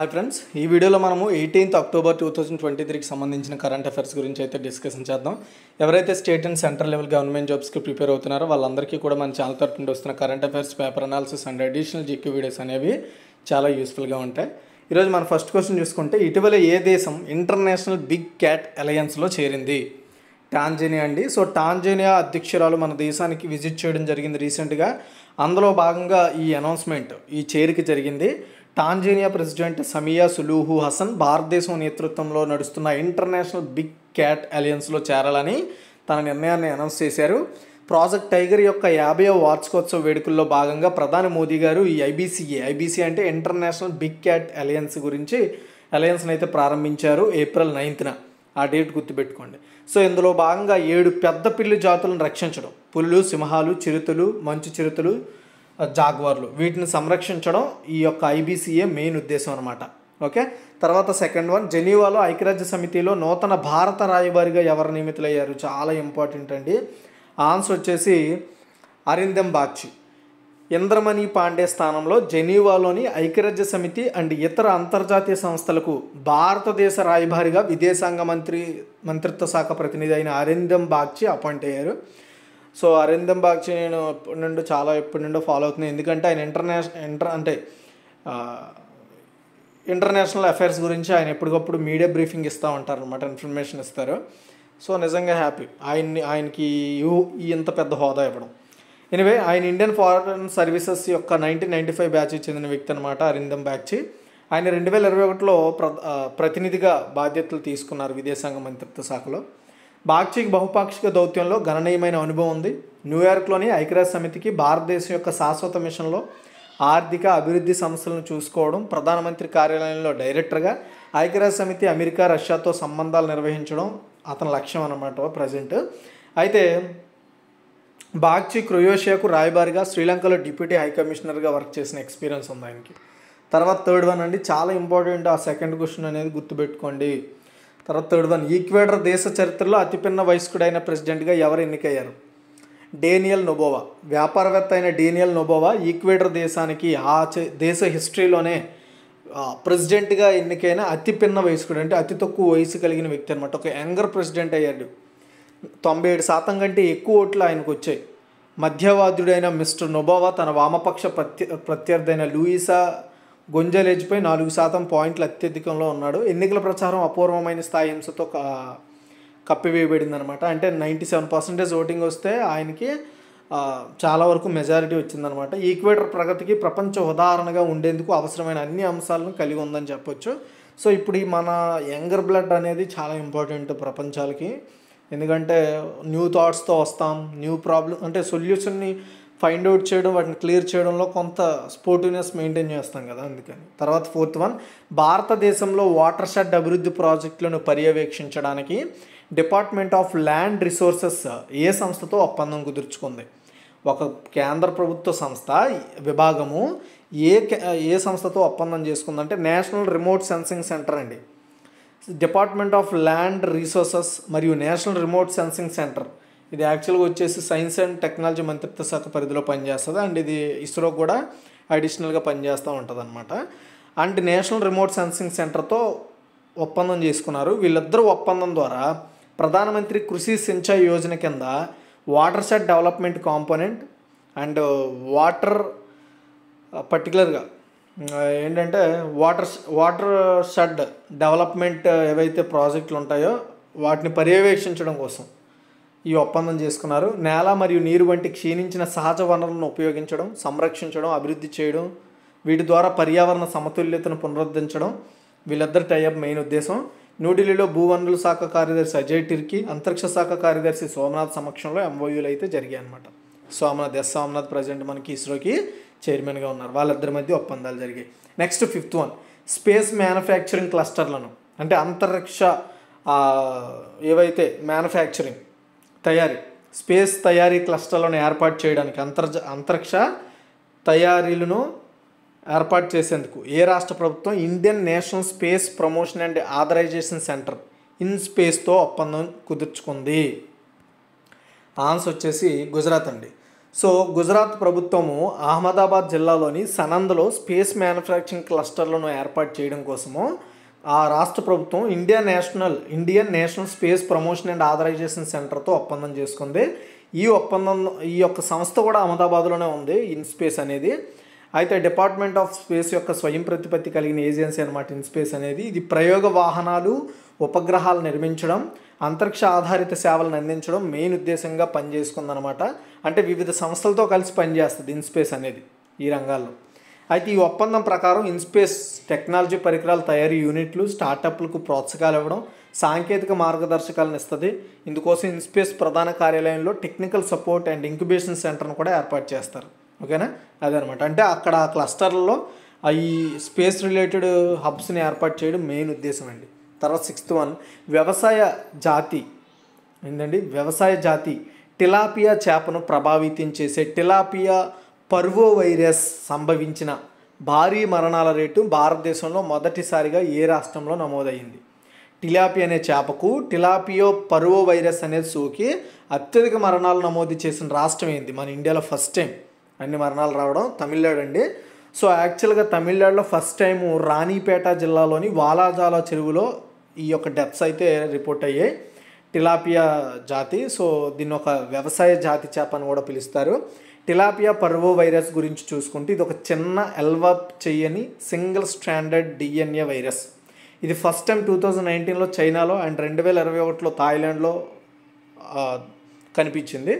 hi friends ఈ వీడియోలో మనము eighteenth October two thousand twenty త్రీకి సంబంధించిన కరెంట్ అఫైర్స్ గురించి అయితే డిస్కషన్ చేద్దాం ఎవరైతే state and central level government జాబ్స్కి ప్రిపేర్ అవుతున్నారో వాళ్ళందరికీ కూడా మన ఛానల్ తరపు నుండి వస్తున్న current affairs paper analysis and additional GK videos అనేవి చాలా యూస్ఫుల్గా ఉంటాయి ఈరోజు మన ఫస్ట్ క్వశ్చన్ చూసుకుంటే ఇటీవల ఏ దేశం ఇంటర్నేషనల్ బిగ్ క్యాట్ అలయన్స్లో చేరింది టాంజేనియా అండి సో టాంజేనియా అధ్యక్షురాలు మన దేశానికి విజిట్ చేయడం జరిగింది రీసెంట్గా అందులో భాగంగా ఈ అనౌన్స్మెంట్ ఈ చేరిక జరిగింది Tanzania president Samia Suluhu Hassan భారతదేశం నేతృత్వంలో నడుస్తున్న ఇంటర్నేషనల్ బిగ్ క్యాట్ అలయన్స్లో చేరాలని తన నిర్ణయాన్ని అనౌన్స్ చేశారు ప్రాజెక్ట్ టైగర్ యొక్క యాభైవ వార్షికోత్సవ వేడుకల్లో భాగంగా ప్రధాని మోదీ గారు ఈ ఐబీసీఏ ఐబీసీ అంటే ఇంటర్నేషనల్ బిగ్ క్యాట్ అలయన్స్ గురించి అలయన్స్ని అయితే ప్రారంభించారు ఏప్రిల్ నైన్త్న ఆ డేట్ గుర్తుపెట్టుకోండి సో ఇందులో భాగంగా ఏడు పెద్ద పిల్లి జాతులను రక్షించడం పుల్లు సింహాలు చిరుతలు మంచు చిరుతలు జాగ్వర్లు వీటిని సంరక్షించడం ఈ యొక్క ఐబీసీఏ మెయిన్ ఉద్దేశం అనమాట ఓకే తర్వాత సెకండ్ వన్ జెనీవాలో ఐక్యరాజ్య సమితిలో నూతన భారత రాయబారిగా ఎవరు నియమితులయ్యారు చాలా ఇంపార్టెంట్ అండి ఆన్సర్ వచ్చేసి అరిందం బాగ్చి ఇంద్రమణి పాండే స్థానంలో జెనీవాలోని ఐక్యరాజ్య సమితి అండ్ ఇతర అంతర్జాతీయ సంస్థలకు భారతదేశ రాయబారిగా విదేశాంగ మంత్రి మంత్రిత్వ శాఖ ప్రతినిధి అయిన అరిందం బాగ్చి అపాయింట్ అయ్యారు సో అరిందం బాగ్చి నేను ఎప్పటి నుండో చాలా ఎప్పటి నుండో ఫాలో అవుతున్నాను ఎందుకంటే ఆయన ఇంటర్నేషనల్ ఇంటర్ అంటే ఇంటర్నేషనల్ అఫైర్స్ గురించి ఆయన ఎప్పటికప్పుడు మీడియా బ్రీఫింగ్ ఇస్తూ ఉంటారు అనమాట ఇన్ఫర్మేషన్ ఇస్తారు సో నిజంగా హ్యాపీ ఆయన్ని ఆయనకి ఇంత పెద్ద హోదా ఇవ్వడం ఎనివే ఆయన ఇండియన్ ఫారెన్ సర్వీసెస్ యొక్క నైన్టీన్ నైంటీ ఫైవ్ బ్యాచ్ చెందిన వ్యక్తి అనమాట అరిందం బ్యాచ్చి ఆయన రెండు వేల ఇరవై ఒకటిలో ప్ర ప్రతినిధిగా బాధ్యతలు తీసుకున్నారు విదేశాంగ మంత్రిత్వ శాఖలో బాగ్చిక్ బహుపాక్షిక దౌత్యంలో గణనీయమైన అనుభవం ఉంది న్యూయార్క్లోని ఐక్యరాజ్య సమితికి భారతదేశం యొక్క శాశ్వత మిషన్లో ఆర్థిక అభివృద్ధి సంస్థలను చూసుకోవడం ప్రధానమంత్రి కార్యాలయంలో డైరెక్టర్గా ఐక్యరాజ్య సమితి అమెరికా రష్యాతో సంబంధాలు నిర్వహించడం అతని లక్ష్యం అన్నమాట ప్రజెంట్ అయితే బాగ్చి క్రొయేషియాకు రాయబారిగా శ్రీలంకలో డిప్యూటీ హై కమిషనర్గా వర్క్ చేసిన ఎక్స్పీరియన్స్ ఉంది ఆయనకి తర్వాత థర్డ్ వన్ అండి చాలా ఇంపార్టెంట్ ఆ సెకండ్ క్వశ్చన్ అనేది గుర్తుపెట్టుకోండి తర్వాత థర్డ్ వన్ ఈక్వేటర్ దేశ చరిత్రలో అతిపిన్న వయస్కుడైన ప్రెసిడెంట్గా ఎవరు ఎన్నికయ్యారు డేనియల్ నొబోవా వ్యాపారవేత్త అయిన డేనియల్ నొబోవా ఈక్వేటర్ దేశానికి ఆ దేశ హిస్టరీలోనే ప్రెసిడెంట్గా ఎన్నికైన అతి పిన్న వయస్కుడు అంటే అతి తక్కువ వయసు కలిగిన వ్యక్తి అనమాట ఒక యంగర్ ప్రెసిడెంట్ అయ్యాడు తొంభై ఏడు శాతం కంటే ఎక్కువ ఓట్లు ఆయనకు వచ్చాయి మధ్యవాదుడైన మిస్టర్ నొబోవా తన వామపక్ష ప్రత్య ప్రత్యర్థి అయిన లూయిసా గొంజలేజ్పై నాలుగు శాతం పాయింట్లు అత్యధికంలో ఉన్నాడు ఎన్నికల ప్రచారం అపూర్వమైన స్థాయి హింసతో కప్పివేయబడింది అనమాట అంటే నైంటీ సెవెన్ పర్సెంటేజ్ ఓటింగ్ వస్తే ఆయనకి చాలా వరకు మెజారిటీ వచ్చిందనమాట ఈక్వేటర్ ప్రగతికి ప్రపంచ ఉదాహరణగా ఉండేందుకు అవసరమైన అన్ని అంశాలను కలిగి ఉందని చెప్పొచ్చు సో ఇప్పుడు ఈ మన యంగర్ బ్లడ్ అనేది చాలా ఇంపార్టెంట్ ప్రపంచాలకి ఎందుకంటే న్యూ థాట్స్తో వస్తాం న్యూ ప్రాబ్లం అంటే సొల్యూషన్ని ఫైండ్ అవుట్ చేయడం వాటిని క్లియర్ చేయడంలో కొంత స్పోర్టివ్నెస్ మెయింటైన్ చేస్తాం కదా అందుకని తర్వాత ఫోర్త్ వన్ భారతదేశంలో వాటర్ షెడ్ అభివృద్ధి ప్రాజెక్టులను పర్యవేక్షించడానికి డిపార్ట్మెంట్ ఆఫ్ ల్యాండ్ రిసోర్సెస్ ఏ సంస్థతో ఒప్పందం కుదుర్చుకుంది ఒక కేంద్ర ప్రభుత్వ సంస్థ విభాగము ఏ ఏ సంస్థతో ఒప్పందం చేసుకుందంటే నేషనల్ రిమోట్ సెన్సింగ్ సెంటర్ అండి డిపార్ట్మెంట్ ఆఫ్ ల్యాండ్ రీసోర్సెస్ మరియు నేషనల్ రిమోట్ సెన్సింగ్ సెంటర్ ఇది యాక్చువల్గా వచ్చేసి సైన్స్ అండ్ టెక్నాలజీ మంత్రిత్వ శాఖ పరిధిలో పనిచేస్తుంది అండ్ ఇది ఇస్రో కూడా అడిషనల్గా పనిచేస్తూ ఉంటుంది అనమాట అండ్ నేషనల్ రిమోట్ సెన్సింగ్ సెంటర్తో ఒప్పందం చేసుకున్నారు వీళ్ళిద్దరూ ఒప్పందం ద్వారా ప్రధానమంత్రి కృషి సించాయ్ యోజన కింద watershed development component and water పర్టికులర్గా ఏంటంటే వాటర్ వాటర్ షెడ్ డెవలప్మెంట్ ఏవైతే ప్రాజెక్టులు ఉంటాయో వాటిని పర్యవేక్షించడం కోసం ఈ ఒప్పందం చేసుకున్నారు నేల మరియు నీరు వంటి క్షీణించిన సహజ వనరులను ఉపయోగించడం సంరక్షించడం అభివృద్ధి చేయడం వీటి ద్వారా పర్యావరణ సమతుల్యతను పునరుద్ధరించడం వీళ్ళిద్దరు టైఅప్ మెయిన్ ఉద్దేశం న్యూఢిల్లీలో భూవనరుల శాఖ కార్యదర్శి అజయ్ టిర్కి అంతరిక్ష శాఖ కార్యదర్శి సోమనాథ్ సమక్షంలో ఎంఓయూలు అయితే జరిగాయి అనమాట సోమనాథ్ ఎస్ సోమనాథ్ ప్రజెంట్ మనకి ఇస్రోకి చైర్మన్గా ఉన్నారు వాళ్ళిద్దరి మధ్య ఒప్పందాలు జరిగాయి next fifth one space manufacturing క్లస్టర్లను అంటే అంతరిక్ష ఏవైతే మ్యానుఫ్యాక్చరింగ్ తయారీ స్పేస్ తయారీ క్లస్టర్లను ఏర్పాటు చేయడానికి అంతర్జ అంతరిక్ష తయారీలను ఏర్పాటు చేసేందుకు ఏ రాష్ట్ర ప్రభుత్వం Indian national space promotion and authorisation centre IN స్పేస్తో ఒప్పందం కుదుర్చుకుంది ఆన్సర్ వచ్చేసి గుజరాత్ అండి సో గుజరాత్ ప్రభుత్వము అహ్మదాబాద్ జిల్లాలోని సనందలో స్పేస్ మ్యానుఫ్యాక్చరింగ్ క్లస్టర్లను ఏర్పాటు చేయడం కోసము ఆ రాష్ట్ర ప్రభుత్వం India national Indian national space promotion and authorisation సెంటర్తో ఒప్పందం చేసుకుంది ఈ ఒప్పందం ఈ యొక్క సంస్థ కూడా అహ్మదాబాద్లోనే ఉంది ఇన్ స్పేస్ అనేది అయితే డిపార్ట్మెంట్ ఆఫ్ స్పేస్ యొక్క స్వయం ప్రతిపత్తి కలిగిన ఏజెన్సీ అనమాట ఇన్స్పేస్ అనేది ఇది ప్రయోగ వాహనాలు ఉపగ్రహాలు నిర్మించడం అంతరిక్ష ఆధారిత సేవలను అందించడం మెయిన్ ఉద్దేశంగా పనిచేసుకుందనమాట అంటే వివిధ సంస్థలతో కలిసి పనిచేస్తుంది ఇన్స్పేస్ అనేది ఈ రంగాల్లో అయితే ఈ ఒప్పందం ప్రకారం ఇన్స్పేస్ టెక్నాలజీ పరికరాల తయారీ యూనిట్లు స్టార్టప్లకు ప్రోత్సాహాలు ఇవ్వడం సాంకేతిక మార్గదర్శకాలను ఇస్తుంది ఇందుకోసం ఇన్స్పేస్ ప్రధాన కార్యాలయంలో టెక్నికల్ సపోర్ట్ అండ్ ఇంక్యుబేషన్ సెంటర్ను కూడా ఏర్పాటు చేస్తారు ఓకేనా అదనమాట అంటే అక్కడ క్లస్టర్లలో ఈ స్పేస్ రిలేటెడ్ హబ్స్ని ఏర్పాటు చేయడం మెయిన్ ఉద్దేశం అండి తర్వాత సిక్స్త్ వన్ వ్యవసాయ జాతి ఏంటండి వ్యవసాయ జాతి టిలాపియా చేపను ప్రభావితం చేసే టిలాపియా పర్వో వైరస్ సంభవించిన భారీ మరణాల రేటు భారతదేశంలో మొదటిసారిగా ఏ రాష్ట్రంలో నమోదైంది టిలాపి అనే చేపకు టిలాపియో పర్వో వైరస్ అనేది సోకి అత్యధిక మరణాలు నమోదు చేసిన రాష్ట్రం ఏంది మన ఇండియాలో ఫస్ట్ టైం అన్ని మరణాలు రావడం తమిళనాడు అండి సో యాక్చువల్గా తమిళనాడులో ఫస్ట్ టైము రాణిపేట జిల్లాలోని వాలాజాల చెరువులో ఈ యొక్క డెత్స్ అయితే రిపోర్ట్ అయ్యాయి టిలాపియా జాతి సో దీన్ని ఒక వ్యవసాయ జాతి చేప అని కూడా పిలుస్తారు టిలాపియా పర్వో వైరస్ గురించి చూసుకుంటే ఇది ఒక చిన్న ఎల్వప్ చేయని సింగిల్ స్టాండర్డ్ డిఎన్ఏ వైరస్ ఇది ఫస్ట్ టైం టూ థౌజండ్ నైన్టీన్లో చైనాలో అండ్ రెండు వేల ఇరవై ఒకటిలో థాయిలాండ్లో కనిపించింది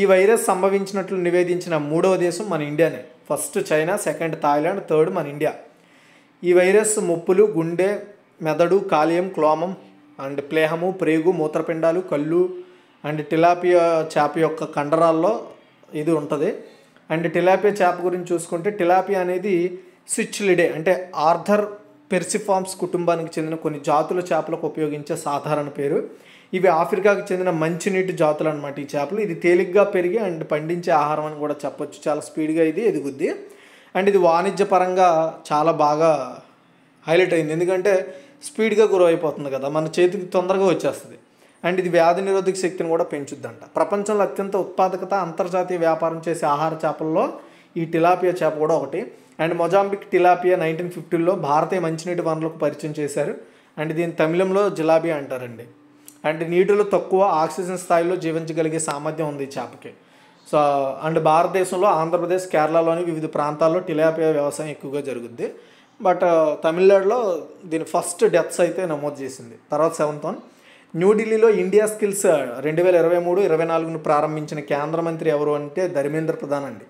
ఈ వైరస్ సంభవించినట్లు నివేదించిన మూడవ దేశం మన ఇండియానే first China second Thailand third మన ఇండియా ఈ వైరస్ ముప్పులు గుండె మెదడు కాలేయం క్లోమం అండ్ ప్లేహము ప్రేగు మూత్రపిండాలు కళ్ళు అండ్ టిలాపియా చేప యొక్క కండరాల్లో ఇది ఉంటుంది అండ్ టిలాపియా చేప గురించి చూసుకుంటే టిలాపియా అనేది స్విచ్లిడే అంటే ఆర్థర్ పెర్సిఫామ్స్ కుటుంబానికి చెందిన కొన్ని జాతుల చేపలకు ఉపయోగించే సాధారణ పేరు ఇవి ఆఫ్రికాకు చెందిన మంచినీటి జాతులు అనమాట ఈ చేపలు ఇది తేలిగ్గా పెరిగి అండ్ పండించే ఆహారం అని కూడా చెప్పొచ్చు చాలా స్పీడ్గా ఇది ఎదుగుద్ది అండ్ ఇది వాణిజ్యపరంగా చాలా బాగా హైలైట్ అయింది ఎందుకంటే స్పీడ్గా గురవైపోతుంది అయిపోతుంది కదా మన చేతికి తొందరగా వచ్చేస్తుంది అండ్ ఇది వ్యాధి నిరోధక శక్తిని కూడా పెంచుద్దంట ప్రపంచంలో అత్యంత ఉత్పాదకత అంతర్జాతీయ వ్యాపారం చేసే ఆహార చేపల్లో ఈ టిలాపియా చేప కూడా ఒకటి అండ్ మొజాంబిక్ టిలాపియా నైన్టీన్ ఫిఫ్టీన్లో భారతీయ మంచినీటి వనరులకు పరిచయం చేశారు అండ్ దీని తమిళంలో జిలాబియా అంటారండి అండ్ నీటిలో తక్కువ ఆక్సిజన్ స్థాయిలో జీవించగలిగే సామర్థ్యం ఉంది ఈ చేపకి సో అండ్ భారతదేశంలో ఆంధ్రప్రదేశ్ కేరళలోని వివిధ ప్రాంతాల్లో టిలాపియా వ్యవసాయం ఎక్కువగా జరుగుద్ది బట్ తమిళనాడులో దీని ఫస్ట్ డెత్స్ అయితే నమోదు చేసింది తర్వాత సెవెంత్ వన్ న్యూఢిల్లీలో ఇండియా స్కిల్స్ రెండు వేల ఇరవై మూడు ఇరవై నాలుగును ప్రారంభించిన కేంద్ర మంత్రి ఎవరు అంటే ధర్మేంద్ర ప్రధాన్ అండి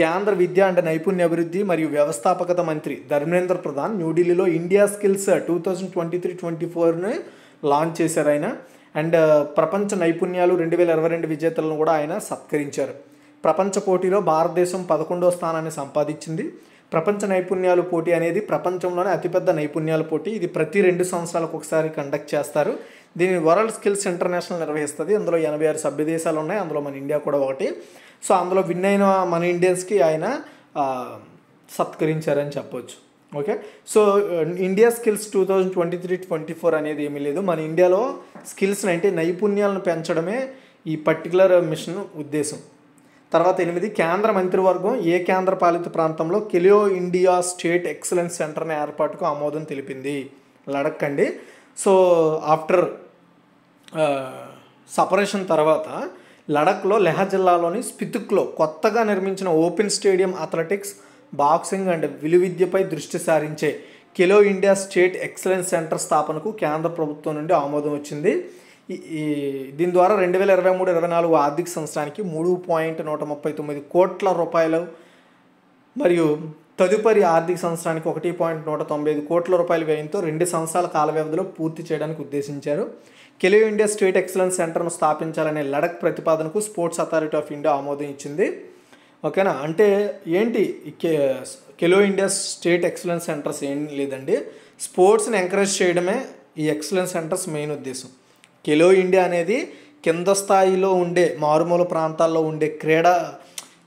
కేంద్ర విద్య అండ్ నైపుణ్య అభివృద్ధి మరియు వ్యవస్థాపకత మంత్రి ధర్మేంద్ర ప్రధాన్ న్యూఢిల్లీలో India skills two thousand twenty three twenty ఫోర్ని లాంచ్ చేశారు ఆయన అండ్ ప్రపంచ నైపుణ్యాలు రెండు వేల ఇరవై రెండు విజేతలను కూడా ఆయన సత్కరించారు ప్రపంచ పోటీలో భారతదేశం పదకొండో స్థానాన్ని సంపాదించింది ప్రపంచ నైపుణ్యాలు పోటీ అనేది ప్రపంచంలోనే అతిపెద్ద నైపుణ్యాల పోటీ ఇది ప్రతి రెండు సంవత్సరాలకు ఒకసారి కండక్ట్ చేస్తారు దీనిని వరల్డ్ స్కిల్స్ ఇంటర్నేషనల్ నిర్వహిస్తుంది అందులో ఎనభై ఆరు సభ్య దేశాలు ఉన్నాయి అందులో మన ఇండియా కూడా ఒకటి సో అందులో విన్ అయిన మన ఇండియన్స్కి ఆయన సత్కరించారని చెప్పొచ్చు okay so India skills two thousand twenty three twenty four అనేది ఏమీ లేదు మన ఇండియాలో స్కిల్స్ని అంటే నైపుణ్యాలను పెంచడమే ఈ పర్టికులర్ మిషన్ ఉద్దేశం తర్వాత ఎనిమిది కేంద్ర మంత్రివర్గం ఏ కేంద్ర పాలిత ప్రాంతంలో కెలియో ఇండియా స్టేట్ ఎక్సలెన్స్ సెంటర్ని ఏర్పాటుకు ఆమోదం తెలిపింది లడక్కండి అండి సో ఆఫ్టర్ సపరేషన్ తర్వాత లడఖ్లో లెహా జిల్లాలోని స్పితుక్లో కొత్తగా నిర్మించిన open stadium athletics boxing and విలువిద్యపై దృష్టి సారించే Khelo India state excellence centre స్థాపనకు కేంద్ర ప్రభుత్వం నుండి ఆమోదం వచ్చింది ఈ దీని ద్వారా రెండు వేల ఇరవై మూడు ఇరవై నాలుగు ఆర్థిక సంవత్సరానికి మూడు పాయింట్ నూట ముప్పై తొమ్మిది కోట్ల రూపాయలు మరియు తదుపరి ఆర్థిక సంవత్సరానికి ఒకటి పాయింట్ నూట తొంభై ఐదు కోట్ల రూపాయల వ్యయంతో రెండు సంవత్సరాల కాల వ్యవధిలో పూర్తి చేయడానికి ఉద్దేశించారు కెలో ఇండియా స్టేట్ ఎక్సలెన్స్ సెంటర్ను స్థాపించాలనే లడక్ ప్రతిపాదనకు స్పోర్ట్స్ అథారిటీ ఆఫ్ ఇండియా ఆమోదం ఇచ్చింది ఓకేనా అంటే ఏంటి Khelo India state excellence centres ఏం లేదండి స్పోర్ట్స్ని ఎంకరేజ్ చేయడమే ఈ ఎక్సలెన్స్ సెంటర్స్ మెయిన్ ఉద్దేశం కెలో ఇండియా అనేది కింద స్థాయిలో ఉండే మారుమూల ప్రాంతాల్లో ఉండే క్రీడా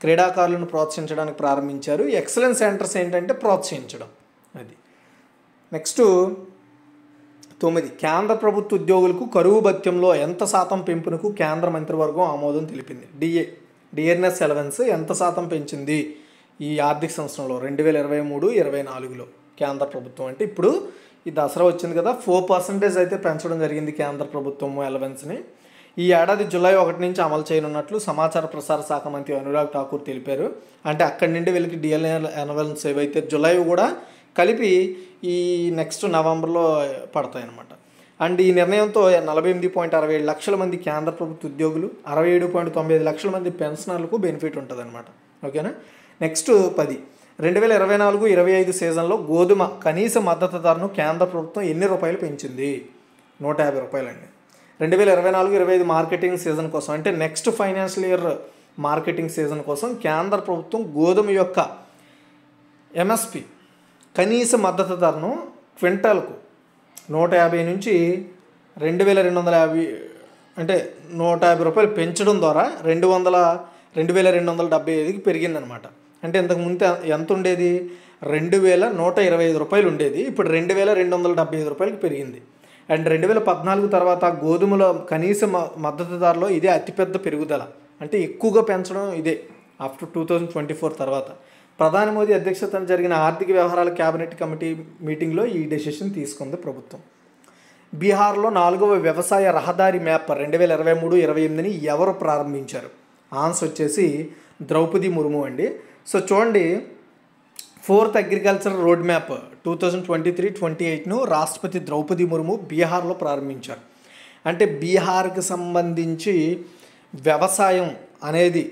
క్రీడాకారులను ప్రోత్సహించడానికి ప్రారంభించారు ఎక్సలెన్స్ సెంటర్స్ ఏంటంటే ప్రోత్సహించడం అది నెక్స్ట్ తొమ్మిది కేంద్ర ప్రభుత్వ ఉద్యోగులకు కరువు భత్యంలో ఎంత శాతం పెంపునకు కేంద్ర మంత్రివర్గం ఆమోదం తెలిపింది డిఏ డిఎన్ఎస్ ఎలవెన్స్ ఎంత శాతం పెంచింది ఈ ఆర్థిక సంవత్సరంలో రెండు వేల ఇరవై మూడు ఇరవై నాలుగులో కేంద్ర ప్రభుత్వం అంటే ఇప్పుడు ఈ దసరా వచ్చింది కదా ఫోర్ పర్సెంటేజ్ అయితే పెంచడం జరిగింది కేంద్ర ప్రభుత్వం ఎలవెన్స్ని ఈ ఏడాది జూలై ఒకటి నుంచి అమలు చేయనున్నట్లు సమాచార ప్రసార శాఖ మంత్రి అనురాగ్ ఠాకూర్ తెలిపారు అంటే అక్కడి నుండి వీళ్ళకి డిఎల్ఏ అనవెల్స్ ఏవైతే జూలై కూడా కలిపి ఈ నెక్స్ట్ నవంబర్లో పడతాయన్నమాట అండ్ ఈ నిర్ణయంతో నలభై ఎనిమిది పాయింట్ అరవై ఏడు లక్షల మంది కేంద్ర ప్రభుత్వ ఉద్యోగులు అరవై ఏడు పాయింట్ తొంభై ఐదు లక్షల మంది పెన్షనర్లకు బెనిఫిట్ అనమాట ఓకేనా నెక్స్ట్ పది రెండు వేల ఇరవై నాలుగు ఇరవై ఐదు సీజన్లో గోధుమ కనీస మద్దతు ధరను కేంద్ర ప్రభుత్వం ఎన్ని రూపాయలు పెంచింది నూట యాభై రూపాయలండి రెండు వేల ఇరవై నాలుగు ఇరవై ఐదు మార్కెటింగ్ సీజన్ కోసం అంటే next financial year marketing season కోసం కేంద్ర ప్రభుత్వం గోధుమ యొక్క ఎంఎస్పి కనీస మద్దతు ధరను క్వింటాల్కు నూట యాభై నుంచి రెండు వేల రెండు వందల యాభై అంటే నూట యాభై రూపాయలు పెంచడం ద్వారా రెండు వందల రెండు వేల రెండు వందల డెబ్బై ఐదుకి పెరిగిందనమాట అంటే ఇంతకు ముందు ఎంత ఉండేది రెండు వేల నూట ఇరవై ఐదు రూపాయలు ఉండేది ఇప్పుడు రెండు వేల రెండు వందల డెబ్బై ఐదు రూపాయలకి పెరిగింది అండ్ రెండు వేల పద్నాలుగు తర్వాత గోధుమల కనీస మద్దతు ధరలో ఇదే అతిపెద్ద పెరుగుదల అంటే ఎక్కువగా పెంచడం ఇదే after two thousand twenty four తర్వాత ప్రధాని మోదీ అధ్యక్షతన జరిగిన ఆర్థిక వ్యవహారాల కేబినెట్ కమిటీ మీటింగ్లో ఈ డెసిషన్ తీసుకుంది ప్రభుత్వం బీహార్లో నాలుగవ వ్యవసాయ రహదారి మ్యాప్ రెండు వేల ఇరవై మూడు ఇరవై ఎనిమిదిని ఎవరు ప్రారంభించారు ఆన్సర్ వచ్చేసి ద్రౌపది ముర్ము అండి సో చూడండి fourth agriculture road map two thousand twenty three twenty ఎయిట్ను రాష్ట్రపతి ద్రౌపది ముర్ము బీహార్లో ప్రారంభించారు అంటే బీహార్కి సంబంధించి వ్యవసాయం అనేది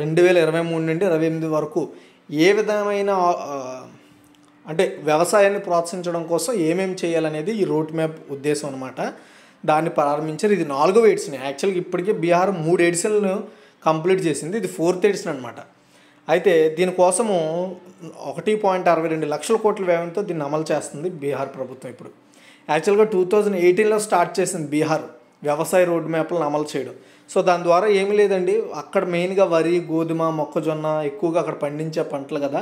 రెండు వేల ఇరవై మూడు నుండి ఇరవై ఎనిమిది వరకు ఏ విధమైన అంటే వ్యవసాయాన్ని ప్రోత్సహించడం కోసం ఏమేమి చేయాలనేది ఈ రోడ్ మ్యాప్ ఉద్దేశం అనమాట దాన్ని ప్రారంభించారు ఇది నాలుగో ఎయిడ్స్ని యాక్చువల్గా ఇప్పటికే బీహార్ మూడు ఎడిషన్లు కంప్లీట్ చేసింది ఇది ఫోర్త్ ఎడిషన్ అనమాట అయితే దీనికోసము ఒకటి పాయింట్ అరవై రెండు లక్షల కోట్ల వ్యయంతో దీన్ని అమలు చేస్తుంది బీహార్ ప్రభుత్వం ఇప్పుడు యాక్చువల్గా టూ థౌజండ్ ఎయిటీన్లో స్టార్ట్ చేసింది బీహార్ వ్యవసాయ రోడ్ మ్యాప్లను అమలు చేయడం సో దాని ద్వారా ఏమీ లేదండి అక్కడ మెయిన్గా వరి గోధుమ మొక్కజొన్న ఎక్కువగా అక్కడ పండించే పంటలు కదా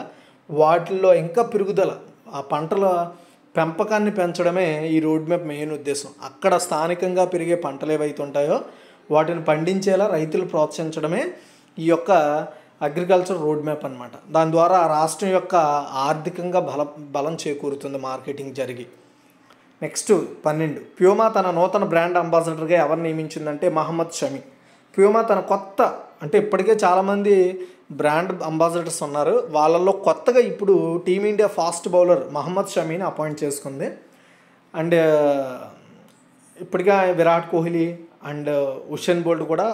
వాటిల్లో ఇంకా పెరుగుదల ఆ పంటల పెంపకాన్ని పెంచడమే ఈ రోడ్ మ్యాప్ మెయిన్ ఉద్దేశం అక్కడ స్థానికంగా పెరిగే పంటలు ఏవైతే ఉంటాయో వాటిని పండించేలా రైతులు ప్రోత్సహించడమే ఈ యొక్క అగ్రికల్చర్ రోడ్ మ్యాప్ అనమాట దాని ద్వారా రాష్ట్రం యొక్క ఆర్థికంగా బల బలం చేకూరుతుంది మార్కెటింగ్ జరిగి నెక్స్ట్ పన్నెండు ప్యూమా తన నూతన బ్రాండ్ అంబాసిడర్గా ఎవరు నియమించిందంటే మహమ్మద్ షమి ప్యూమా తన కొత్త అంటే ఇప్పటికే చాలామంది బ్రాండ్ అంబాసిడర్స్ ఉన్నారు వాళ్ళల్లో కొత్తగా ఇప్పుడు టీమిండియా ఫాస్ట్ బౌలర్ మహమ్మద్ షమీని అపాయింట్ చేసుకుంది అండ్ ఇప్పటికే Virat Kohli and Usain Bolt కూడా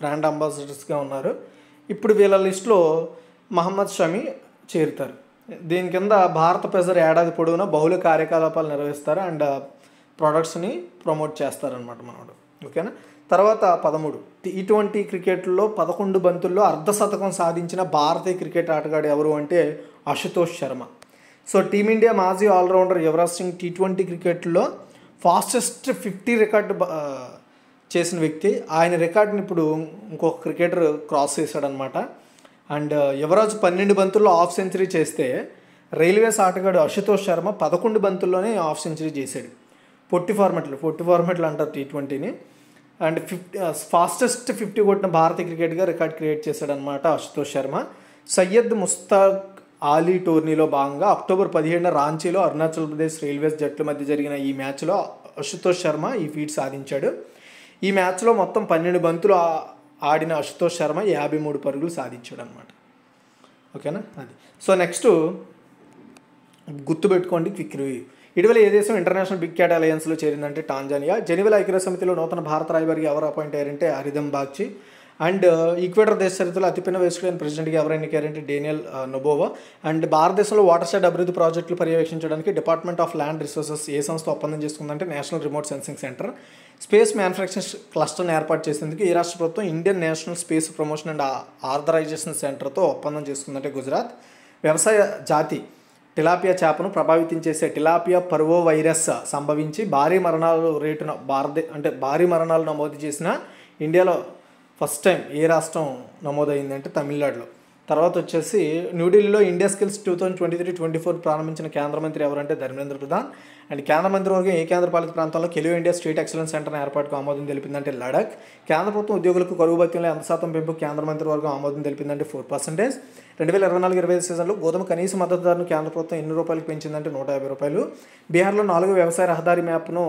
బ్రాండ్ అంబాసిడర్స్గా ఉన్నారు ఇప్పుడు వీళ్ళ లిస్టులో మహమ్మద్ షమి చేరుతారు దీని కింద భారత ప్రజలు ఏడాది పొడవునా బహుళ కార్యకలాపాలు నిర్వహిస్తారు అండ్ ప్రొడక్ట్స్ని ప్రమోట్ చేస్తారనమాట మనోడు ఓకేనా తర్వాత పదమూడు టీ ట్వంటీ క్రికెట్లో పదకొండు బంతుల్లో అర్ధశతకం సాధించిన భారతీయ క్రికెట్ ఆటగాడు ఎవరు అంటే అశుతోష్ శర్మ సో టీమిండియా మాజీ all rounder Yuvraj Singh T twenty క్రికెట్లో ఫాస్టెస్ట్ ఫిఫ్టీ రికార్డు చేసిన వ్యక్తి ఆయన రికార్డుని ఇప్పుడు ఇంకొక క్రికెటర్ క్రాస్ చేశాడనమాట అండ్ uh, యువరాజ్ పన్నెండు బంతుల్లో హాఫ్ సెంచరీ చేస్తే రైల్వేస్ ఆటగాడు అశుతోష్ శర్మ పదకొండు బంతుల్లోనే హాఫ్ సెంచరీ చేశాడు పొట్టి ఫార్మెట్లు పొట్టి ఫార్మెట్లు అంటారు టీ ట్వంటీని and fifty uh, fastest fifty కొట్టిన భారతీయ క్రికెట్గా రికార్డ్ క్రియేట్ చేశాడనమాట అశుతోష్ శర్మ సయ్యద్ ముస్తాక్ ఆలీ టోర్నీలో భాగంగా అక్టోబర్ పదిహేడున రాంచీలో అరుణాచల్ ప్రదేశ్ రైల్వేస్ జట్ల మధ్య జరిగిన ఈ మ్యాచ్లో అశుతోష్ శర్మ ఈ ఫీట్ సాధించాడు ఈ మ్యాచ్లో మొత్తం పన్నెండు బంతులు ఆడిన అశుతోష్ శర్మ యాభై మూడు పరుగులు సాధించాడు అనమాట ఓకేనా అది సో నెక్స్ట్ గుర్తుపెట్టుకోండి క్విక్ రివ్యూ ఇటీవల ఏ దేశం ఇంటర్నేషనల్ బిగ్ క్యాట్ అలయన్స్లో చేరిందంటే టాంజానియా జెనివల్ ఐక్యరాజ్య సమితిలో నూతన భారత రాయబారికి ఎవరు అపాయింట్ అయ్యారంటే హరిదం బాగ్చి అండ్ ఈక్వేటర్ దేశ చరిత్రలో అతిపిన వయస్కులైన ప్రెసిడెంట్గా ఎవరైనా ఎన్నికారంటే డేనియల్ నొబోవా అండ్ భారతదేశంలో వాటర్ షెడ్ అభివృద్ధి ప్రాజెక్టులు పర్యవేక్షించడానికి డిపార్ట్మెంట్ ఆఫ్ ల్యాండ్ రిసోర్సెస్ ఏ సంస్థ ఒప్పందం చేసుకుందంటే national remote sensing centre space manufacturing క్లస్టర్ను ఏర్పాటు చేసేందుకు ఈ రాష్ట్ర ప్రభుత్వం Indian national space promotion and authorisation సెంటర్తో ఒప్పందం చేసుకుందంటే గుజరాత్ వ్యవసాయ జాతి టిలాపియా చేపను ప్రభావితం చేసే టిలాపియా పర్వో వైరస్ సంభవించి భారీ మరణాలు రేటును భారత అంటే భారీ మరణాలు నమోదు చేసిన ఇండియాలో ఫస్ట్ టైం ఏ రాష్ట్రం నమోదైంది అంటే తమిళనాడులో తర్వాత వచ్చేసి న్యూఢిల్లీలో India skills two thousand twenty three twenty four ప్రారంభించిన కేంద్ర మంత్రి ఎవరంటే ధర్మేంద్ర ప్రధాన్ అండ్ కేంద్ర మంత్రివర్గం ఏ కేంద్ర పాలిత ప్రాంతంలో Khelo India state excellence centre ఏర్పాటుకు ఆమోదం తెలిపిందంటే లడాక్ కేంద్ర ప్రభుత్వం ఉద్యోగులకు కరువు భత్యంలో ఎంత శాతం పెంపు కేంద్ర మంత్రివర్గం ఆమోదం తెలిపిందంటే ఫోర్ పర్సెంటేజ్ రెండు వేల ఇరవై నాలుగు ఇరవై ఐదు సీజన్లో గోధుమ కనీస మద్దతు ధరను కేంద్ర ప్రభుత్వం ఎన్ని రూపాయలకు పెంచిందంటే నూట యాభై రూపాయలు బీహార్లో నాలుగు వ్యవసాయ రహదారి మ్యాప్ను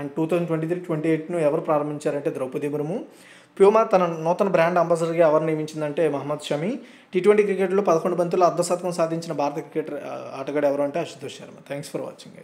and two thousand twenty three twenty ఎయిట్ను ఎవరు ప్రారంభించారంటే ద్రౌపది ముర్ము ప్యూమా తన నూతన బ్రాండ్ అంబాసిడర్గా ఎవరు నియమించిందంటే మహమ్మద్ షమి టీ ట్వంటీ క్రికెట్లో పదకొండు బంతులు అర్ధశతకం సాధించిన భారత క్రికెటర్ ఆటగాడు ఎవరు అంటే Ashutosh Sharma thanks for watching